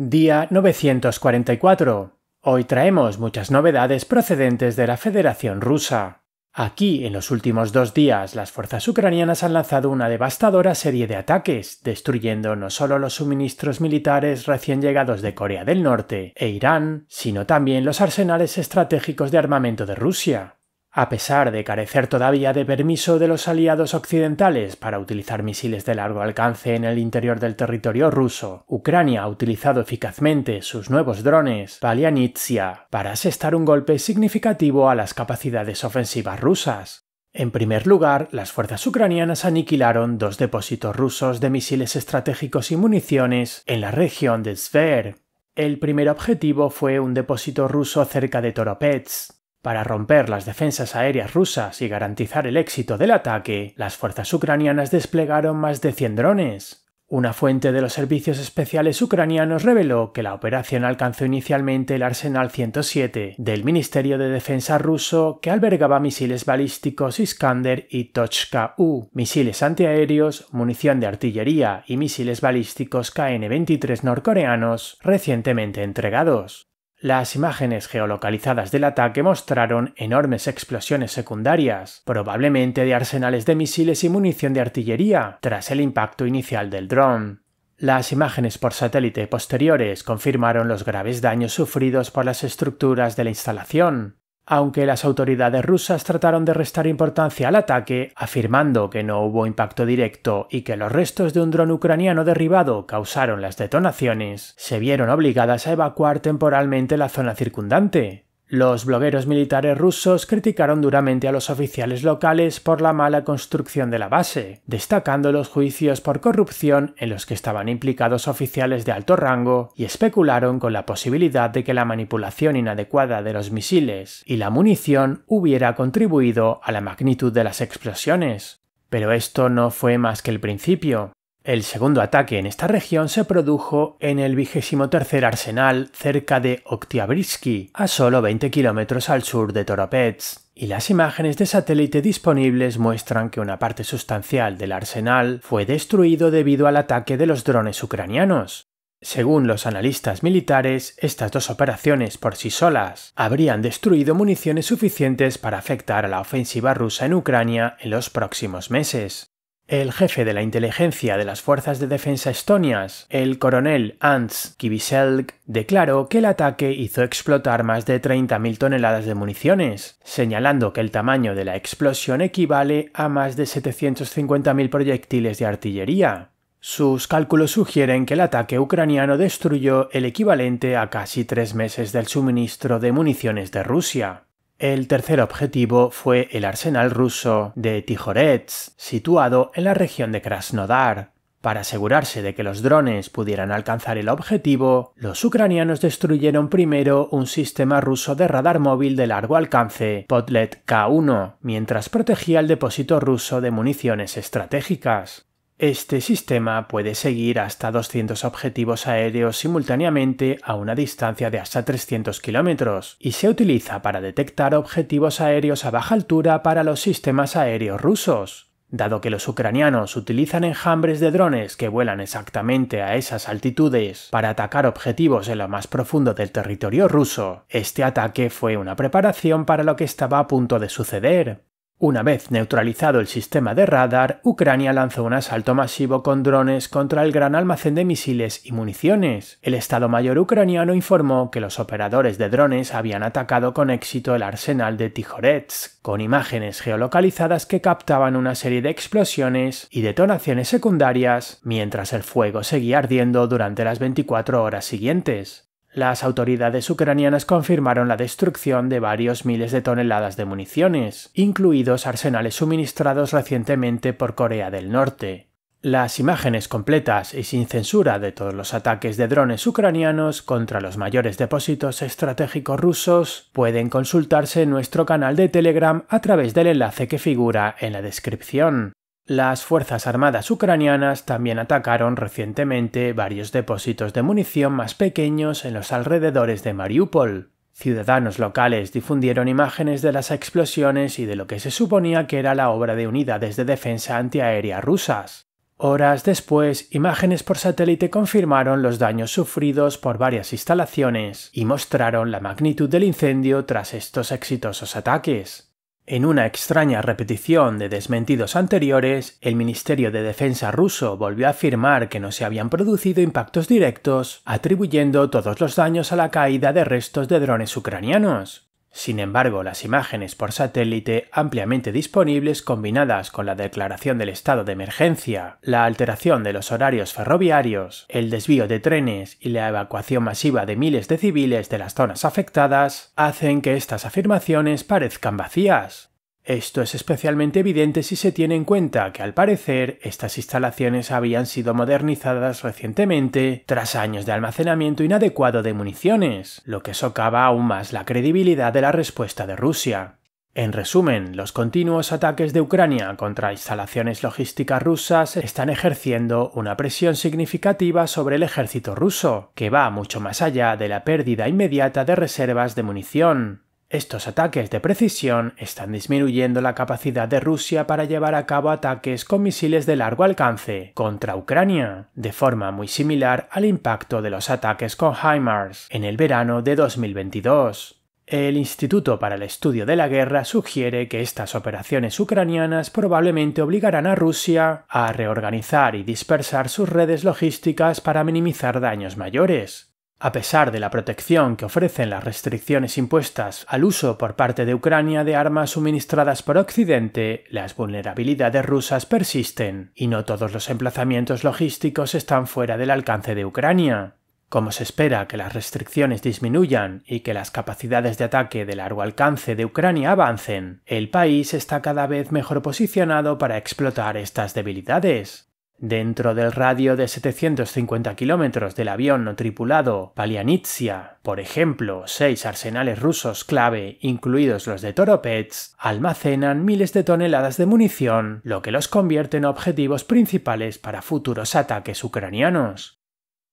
Día 944. Hoy traemos muchas novedades procedentes de la Federación Rusa. Aquí, en los últimos dos días, las fuerzas ucranianas han lanzado una devastadora serie de ataques, destruyendo no solo los suministros militares recién llegados de Corea del Norte e Irán, sino también los arsenales estratégicos de armamento de Rusia. A pesar de carecer todavía de permiso de los aliados occidentales para utilizar misiles de largo alcance en el interior del territorio ruso, Ucrania ha utilizado eficazmente sus nuevos drones Palianitsia para asestar un golpe significativo a las capacidades ofensivas rusas. En primer lugar, las fuerzas ucranianas aniquilaron dos depósitos rusos de misiles estratégicos y municiones en la región de Sver. El primer objetivo fue un depósito ruso cerca de Toropets, para romper las defensas aéreas rusas y garantizar el éxito del ataque, las fuerzas ucranianas desplegaron más de 100 drones. Una fuente de los servicios especiales ucranianos reveló que la operación alcanzó inicialmente el arsenal 107 del Ministerio de Defensa ruso que albergaba misiles balísticos Iskander y Tochka-U, misiles antiaéreos, munición de artillería y misiles balísticos KN-23 norcoreanos recientemente entregados. Las imágenes geolocalizadas del ataque mostraron enormes explosiones secundarias, probablemente de arsenales de misiles y munición de artillería, tras el impacto inicial del dron. Las imágenes por satélite posteriores confirmaron los graves daños sufridos por las estructuras de la instalación, aunque las autoridades rusas trataron de restar importancia al ataque, afirmando que no hubo impacto directo y que los restos de un dron ucraniano derribado causaron las detonaciones, se vieron obligadas a evacuar temporalmente la zona circundante, los blogueros militares rusos criticaron duramente a los oficiales locales por la mala construcción de la base, destacando los juicios por corrupción en los que estaban implicados oficiales de alto rango y especularon con la posibilidad de que la manipulación inadecuada de los misiles y la munición hubiera contribuido a la magnitud de las explosiones. Pero esto no fue más que el principio. El segundo ataque en esta región se produjo en el vigésimo tercer arsenal cerca de Oktyabritsky, a solo 20 kilómetros al sur de Toropets y las imágenes de satélite disponibles muestran que una parte sustancial del arsenal fue destruido debido al ataque de los drones ucranianos. Según los analistas militares, estas dos operaciones por sí solas habrían destruido municiones suficientes para afectar a la ofensiva rusa en Ucrania en los próximos meses. El jefe de la inteligencia de las fuerzas de defensa estonias, el coronel Hans Kiviselg, declaró que el ataque hizo explotar más de 30.000 toneladas de municiones, señalando que el tamaño de la explosión equivale a más de 750.000 proyectiles de artillería. Sus cálculos sugieren que el ataque ucraniano destruyó el equivalente a casi tres meses del suministro de municiones de Rusia. El tercer objetivo fue el arsenal ruso de Tijorets, situado en la región de Krasnodar. Para asegurarse de que los drones pudieran alcanzar el objetivo, los ucranianos destruyeron primero un sistema ruso de radar móvil de largo alcance, potlet K-1, mientras protegía el depósito ruso de municiones estratégicas. Este sistema puede seguir hasta 200 objetivos aéreos simultáneamente a una distancia de hasta 300 kilómetros y se utiliza para detectar objetivos aéreos a baja altura para los sistemas aéreos rusos. Dado que los ucranianos utilizan enjambres de drones que vuelan exactamente a esas altitudes para atacar objetivos en lo más profundo del territorio ruso, este ataque fue una preparación para lo que estaba a punto de suceder, una vez neutralizado el sistema de radar, Ucrania lanzó un asalto masivo con drones contra el gran almacén de misiles y municiones. El Estado Mayor ucraniano informó que los operadores de drones habían atacado con éxito el arsenal de Tijoretsk, con imágenes geolocalizadas que captaban una serie de explosiones y detonaciones secundarias, mientras el fuego seguía ardiendo durante las 24 horas siguientes. Las autoridades ucranianas confirmaron la destrucción de varios miles de toneladas de municiones, incluidos arsenales suministrados recientemente por Corea del Norte. Las imágenes completas y sin censura de todos los ataques de drones ucranianos contra los mayores depósitos estratégicos rusos pueden consultarse en nuestro canal de Telegram a través del enlace que figura en la descripción. Las Fuerzas Armadas ucranianas también atacaron recientemente varios depósitos de munición más pequeños en los alrededores de Mariupol. Ciudadanos locales difundieron imágenes de las explosiones y de lo que se suponía que era la obra de unidades de defensa antiaérea rusas. Horas después, imágenes por satélite confirmaron los daños sufridos por varias instalaciones y mostraron la magnitud del incendio tras estos exitosos ataques. En una extraña repetición de desmentidos anteriores, el Ministerio de Defensa ruso volvió a afirmar que no se habían producido impactos directos, atribuyendo todos los daños a la caída de restos de drones ucranianos. Sin embargo, las imágenes por satélite ampliamente disponibles combinadas con la declaración del estado de emergencia, la alteración de los horarios ferroviarios, el desvío de trenes y la evacuación masiva de miles de civiles de las zonas afectadas hacen que estas afirmaciones parezcan vacías, esto es especialmente evidente si se tiene en cuenta que al parecer estas instalaciones habían sido modernizadas recientemente tras años de almacenamiento inadecuado de municiones, lo que socava aún más la credibilidad de la respuesta de Rusia. En resumen, los continuos ataques de Ucrania contra instalaciones logísticas rusas están ejerciendo una presión significativa sobre el ejército ruso, que va mucho más allá de la pérdida inmediata de reservas de munición. Estos ataques de precisión están disminuyendo la capacidad de Rusia para llevar a cabo ataques con misiles de largo alcance contra Ucrania, de forma muy similar al impacto de los ataques con HIMARS en el verano de 2022. El Instituto para el Estudio de la Guerra sugiere que estas operaciones ucranianas probablemente obligarán a Rusia a reorganizar y dispersar sus redes logísticas para minimizar daños mayores, a pesar de la protección que ofrecen las restricciones impuestas al uso por parte de Ucrania de armas suministradas por Occidente, las vulnerabilidades rusas persisten, y no todos los emplazamientos logísticos están fuera del alcance de Ucrania. Como se espera que las restricciones disminuyan y que las capacidades de ataque de largo alcance de Ucrania avancen, el país está cada vez mejor posicionado para explotar estas debilidades. Dentro del radio de 750 kilómetros del avión no tripulado Palianitsia, por ejemplo, seis arsenales rusos clave, incluidos los de Toropets, almacenan miles de toneladas de munición, lo que los convierte en objetivos principales para futuros ataques ucranianos.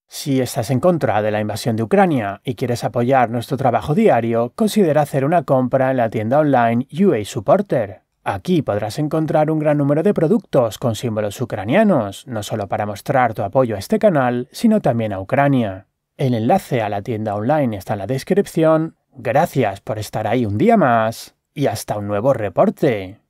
Si estás en contra de la invasión de Ucrania y quieres apoyar nuestro trabajo diario, considera hacer una compra en la tienda online UA Supporter. Aquí podrás encontrar un gran número de productos con símbolos ucranianos, no solo para mostrar tu apoyo a este canal, sino también a Ucrania. El enlace a la tienda online está en la descripción. Gracias por estar ahí un día más y hasta un nuevo reporte.